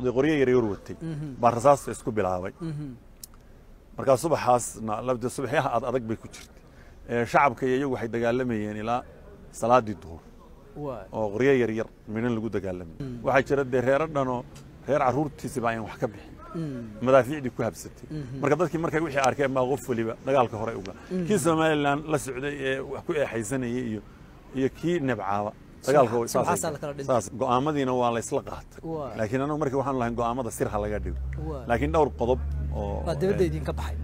oday qoryo yaryar watay mhm. baa rasaas isku bilaabay mhm. markaa subaxaasna subaxyaha ad adag bay ku jirtay shacabka iyo iyagu waxay dagaalamayeen ilaa salaadii duhur oo qoryo yaryar midhan lagu dagaalamayay mhm. waxaa jira dee reero dhanoo reer carruurtiisiba ayaan wax ka bixin madaafiicdii ku habsatay marka dadkii markay wixii arkeen baa qof weliba dagaalka hore uga kii somalilan la socday ee wax ku eexaysanayay iyo iyo kii nebcaaba go-aamadiina waa la isla qaatay laakiin anagu markii waxaanu lahayn go-aamada sirha laga dhigo laakiin dhowr qodob oo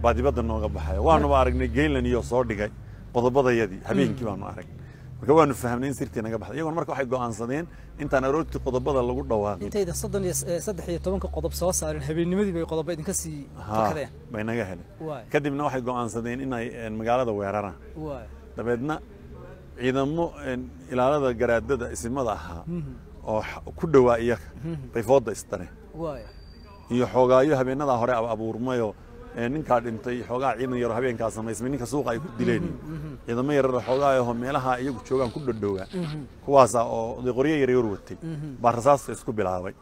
baa dibadda eh, nooga baxaya waanuba aragnay greenland iyo soo dhigay qodobadayadii habeenkii baanu hmm. aragnay marka waanu fahamnay in sirtii naga baxday iyagoona marka waxay go'aansadeen intaan aroortii qodobada lagu dhawaaqin intayda soddon iyo eh, saddex iyo tobanka qodob soo saaren habeennimadii bay qodobo idinka sii fakadeen bay naga heleen kadibna waxay go'aansadeen inay eh, magaalada weeraraan dabeedna ciidamo ilaalada garaadada isimada ahaa mm-hmm. oo ku dhowaa iyaga dayfooda mm-hmm. istane iyo xoogaayo habeenadaa hore abuurmayo ninkaa dhintay xoogaa ciidan yaro habeenkaa samaysmay ninka suuqa ay ku mm-hmm. dileen ciidamo yarara xoogaayaho meelaha iyagu joogaan ku dhadhowaa kuwaasa oo deqoryo yaryar watay baa rasaasta isku bilaabay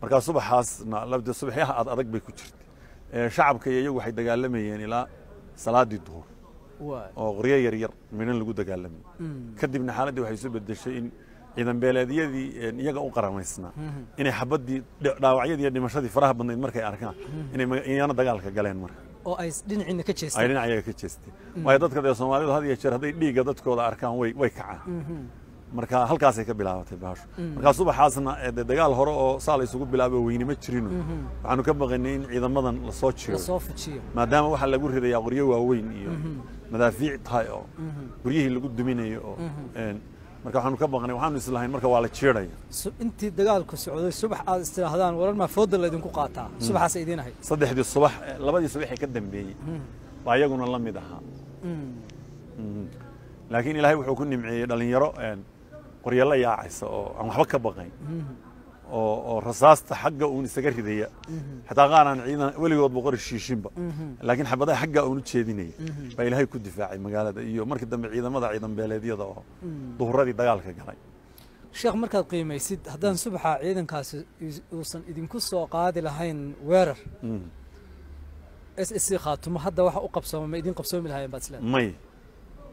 markaa subaxaasna labde subaxyaha aad adag bay ku jirtay shacabka iyo iyagu waxay dagaalamayeen ilaa salaadii duhur oo qoryo yaryar midhan lagu dagaalamay hmm. kadibna xaaladii waxay isu bedeshay in ciidan beeleedyadii iyaga u qaramaysnaa hmm. inay xabadii dhaawacyadii iyo dhimashadii faraha badnayd markay arkaan hmm. inayana dagaalka galeen marka oo ay dhinaciina ka jeesteen ay dhinac iyaga ka jeesteen waayo dadka dee soomaalidu had iyo jeer hadday dhiigga dadkooda arkaan way way kacaan marka halkaasay ka bilaabatay baasho markaa subaxaasna dee dagaal hore oo saa la isugu bilaabo weyne ma jirino waxaanu ka baqaynay in ciidamadan lasoo jiro maadaama waxaa lagu ridayaa qoryo waaweyn iyo madaafiic tahay mm-hmm. oo guryihii lagu duminayo oo mm-hmm. marka waxaanu ka baqnay waxaanu islahayn marka waa la jiidhaya intii dagaalku socday subax aad istidhaahdaan warar maa fooda laydinku qaataa mm. subaxaasa idiin ahayd saddexdii subax eh, labadii subaxee ka dambeeyey baa mm. iyaguna la mid ahaa mm. mm-hmm. laakiin ilaahay wuxuu ku nimceeyey dhallinyaro qoryalla yaacaysa oo aan waxba ka baqayn oo rasaasta xagga uun isaga ridaya xataa qaanaan ciidan weligood boqor heshiishinba laakiin xabadaha xagga uun u jeedinaya baa ilaahay ku difaacay magaalada iyo markii dambe ciidamada ciidan beeleedyada oo duhuradii dagaalka galay sheekh markaad qiimaysid haddaan subaxa ciidankaasi uusan idinku soo qaadi lahayn weerar s sc khaatumo hadda waxa u qabsooma ma idin qabsoomi lahayen baad isleedahay may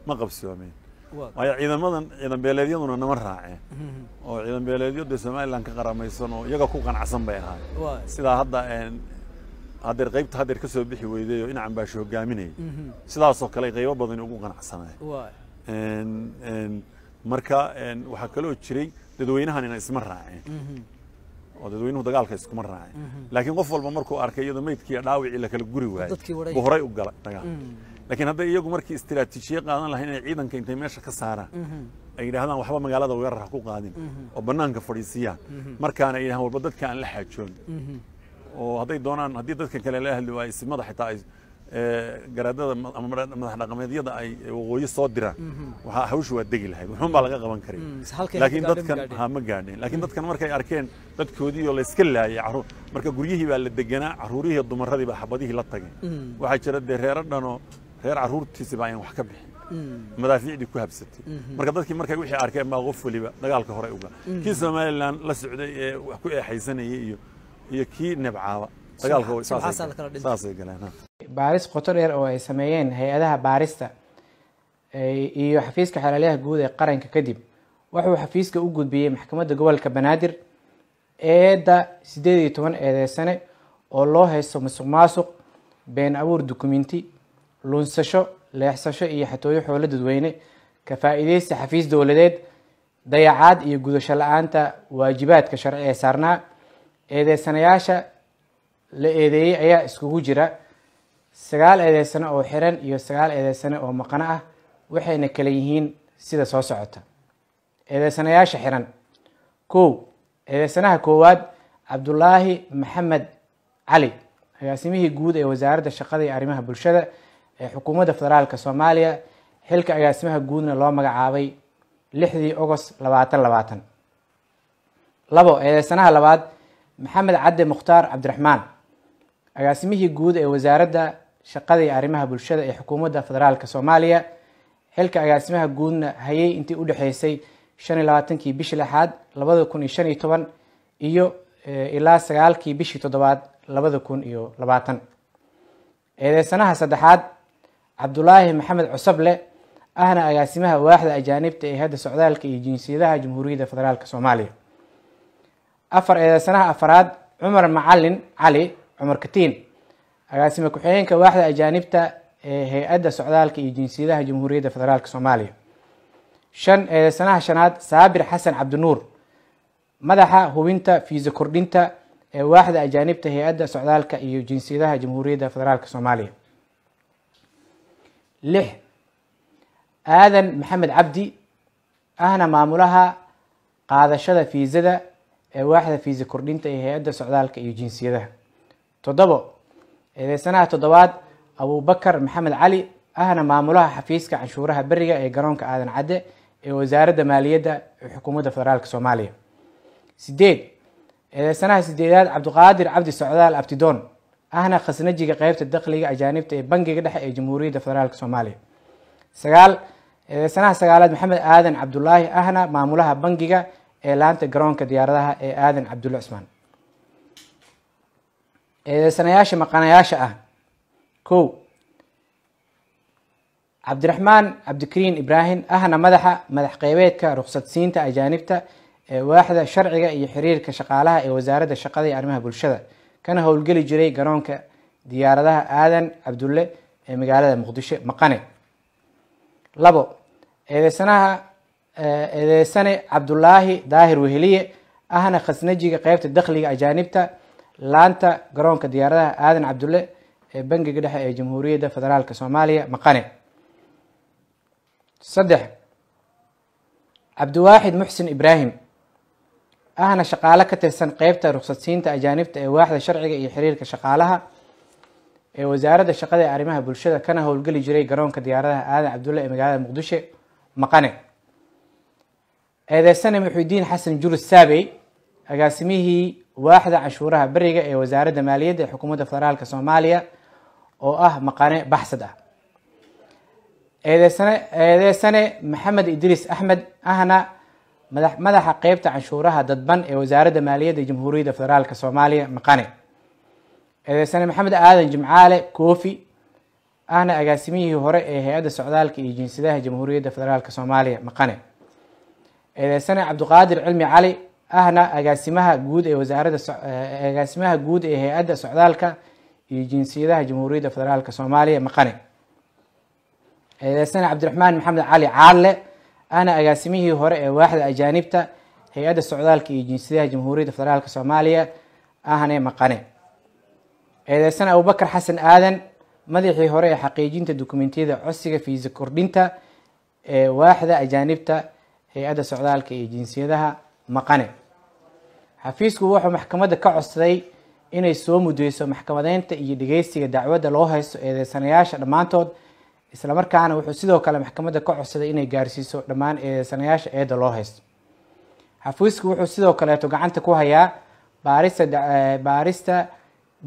ma qabsoomeen waayo ciidamadan ciidan beeleedyaduna nama raaceen mm-hmm. oo ciidan beeleedyo dee somalilan ka qaramaysan oo iyaga ku qanacsan bay ahaay sidaa hadda hadeer qaybta hadeer ka soo bixi weyday oo inacan baashi hogaaminayay mm-hmm. sidaasoo kale qaybo badani ugu qanacsanayeen marka waxaa kaloo jiray dadweynahanina isma raaceen mm-hmm. oo dadweynuhu dagaalka iskuma raaceen laakiin qof walba markuu arkay iyadoo meydkiiyo dhaawicii lakala guri waayey buu horay u galay dagaal lakiin hadday iyagu markii istraatiijiye qaadan lahay inay ciidanka intay meesha ka saaraan mhm. ay yidhahdaan waxba magaalada weerar ha ku qaadin mhm. oo bannaanka fadhiisiyaan mhm. markaana ay yidhahan walba dadka aan la xaajoon oo hadday doonaan haddii dadka kale la ahli waayo si madax xitaa ay eh, garaadada ama madax dhaqameedyada ay waqooyi soo diraan waxaa hawshu waa degi lahayd wuxuun baa laga qaban karay laakiin dadkan ha ma gaadheen laakiin dadkan markay arkeen dadkoodii oo layska laayay caruur marka guryihii baa la deganaa carruurihii dumaradii baa xabadihii la tageen waxaa jira dee reero dhanoo reer caruurtiisa baa ayn wax ka bixin mm. madaafiicdii ku habsatay mm-hmm. marka dadkii markay wixii arkeen baa qof weliba dagaalka hore uga mm-hmm. kii somalilan la socday ee wax ku eexaysanayay iyo iyo kii nebcaaba dagaalkasaasay galeen baaris qoto dheer oo ay sameeyeen hay-adaha baarista eh, iyo xafiiska xalaalayaha guud ee qaranka kadib wuxuu xafiiska u gudbiyey maxkamadda gobolka banaadir eedda siddeed iyo toban eedeysane oo loo haysto musuq maasuq been abuur dukumenti lunsasho leexsasho iyo xatooyo xoolo dadweyne ka faa'iidaysta xafiis dowladeed dayacaad iyo gudasho la-aanta waajibaadka sharci ee saarnaa eedeysanayaasha la eedeeyey ayaa iskugu jira sagaal eedeysano oo xiran iyo sagaal eedeysano oo maqno ah waxayna kala yihiin sida soo socota eedeysanayaasha xiran kow eedeysanaha koowaad cabdulaahi maxamed cali agaasimihii guud ee wasaaradda shaqada iyo arrimaha bulshada xukuumadda federaalk soomaaliya xilka agaasimaha guudna loo magacaabay lixdii ogost labaatan labaatan labo eedeysanaha labaad maxamed cadde mukhtaar cabdiraxmaan agaasimihii guud ee wasaaradda shaqadii iyo arrimaha bulshada ee xukuumadda federaalka soomaaliya xilka agaasimaha guudna hayay intii u dhexeysay shan iyo labaatankii bishii lixaad labada kun iyo shan iyo toban iyo ilaa sagaalkii bishii toddobaad labada kun iyo labaatan eedeysanaha saddexaad cabdulaahi maxamed cusable ahna agaasimaha waaxda ajaanibta ee hadda socdaalka iyo jinsiyadaha jamhuuriyadda federaalka soomaaliya afar ee afaraad cumar macalin cali cumar katiin agaasime ku-xigeenka waaxda ajaanibta ee hay-adda socdaalka iyo jinsiyadaha jamhuuriyadda federaalka soomaaliya shan eedeysanaha shanaad saabir xasan cabdinuur madaxa hubinta fiisa kordhinta ee waaxda ajaanibta hay-adda socdaalka iyo jinsiyadaha jamhuuriyadda federaalk soomaaliya lix aadan maxamed cabdi ahna maamulaha qaadashada fiisada ee waaxda fiisa kordhinta ee hay-adda socdaalka iyo jinsiyadaha toddobo eedeysanaha toddobaad abuubakar maxamed cali ahna maamulaha xafiiska canshuuraha beriga ee garoonka aadan cadde ee wasaaradda maaliyadda ee xukuumadda federaalka soomaaliya sideed eedeysanaha sideedaad cabdiqaadir cabdi socdaal abtidoon ahna khasnajiga qeybta dakhliga ajaanibta ee bangiga dhexe ee jamhuuriyadda federaalk soomaaliya sagaal eedeysanaha sagaalaad maxamed aadan cabdulaahi ahna maamulaha bangiga ee laanta garoonka diyaaradaha ee aadan cabdulla cusmaan sanayaasha maqanayaasha ah kow cabdiraxmaan cabdikariin ibraahim ahna madaxa madax qeybeedka ruqsadsiinta ajaanibta ee waaxda sharciga iyo xiriirka shaqaalaha ee wasaaradda shaqada iyo arrimaha bulshada kana howlgeli jiray garoonka diyaaradaha aadan cabdulle ee magaalada muqdisho maqane labo eedeysanaha eh, eedeysane cabdulaahi daahir weheliye ahna khasnajiga qeybta dakhliga ajaanibta laanta garoonka diyaaradaha aadan cabdulle ee bangiga dhexe ee jamhuuriyadda federaalk soomaaliya maqane saddex cabdiwaaxid muxsin ibraahim ahna shaqaale ka tirsan qeybta ruqsadsiinta ajaanibta ee waaxda sharciga iyo xiriirka shaqaalaha ee wasaaradda shaqada ee arrimaha bulshada kana howlgeli jiray garoonka diyaaradaha aadan cabdulle ee magaalada muqdisho maqane eedeysane muxuudiin xasan jurus saabey agaasimihii waaxda canshuuraha beriga ee wasaaradda maaliyadda ee xukuumadda federaalka soomaaliya oo ah maqane baxsad ah eedeysane eedeesane maxamed idriis axmed ahna madaxa qeybta canshuuraha dadban ee wasaaradda maaliyadda jamhuuriyadda federaalka soomaaliya maqane eedeysane maxamed aadan jimcaale koofi ahna agaasimihii hore ee hay-adda socdaalka iyo jinsadaha jamhuuriyadda federaalka soomaaliya maqane eedeysane cabduqaadir cilmi cali ahna agaasimaha guud ee wasaaradda agaasimaha guud ee hay-adda socdaalka iyo jinsiyadaha jamhuuriyadda federaalka soomaaliya maqane eedeysane cabdiraxmaan maxamed cali caadle ahna agaasimihii hore ee waaxda ajaanibta hay-adda socdaalka iyo jinsiyadaha jamhuuriyadda federaalk soomaaliya ahne maqane eedeysana abubakar xasan aadan madaxii hore ee xaqiijinta dokumentiyada codsiga fiisa kordhinta ee waaxda ajaanibta hay-adda socdaalka iyo jinsiyadaha maqane xafiisku wuxuu maxkamadda ka codsaday inay soo mudeyso maxkamadeynta iyo dhegeysiga dacwadda loo haysto eedeysanayaasha dhammaantood isla markaana wuxuu sidoo kale maxkamadda ka codsaday inay gaarsiiso dhammaan eedeysanayaasha eedda loo haysto xafiisku wuxuu sidoo kaleeto gacanta ku hayaa baarista baarista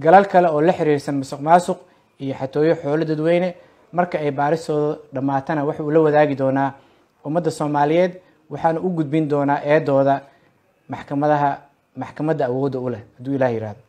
galal kale oo la xiriirsan masuq maasuq iyo xatooyo xoolo dadweyne marka ay baaristooda dhammaatana wax uu la wadaagi doonaa ummadda soomaaliyeed waxaana u gudbin doonaa eedooda maxkamadaha maxkamadda awoodda u leh hadduu ilaah yihahdo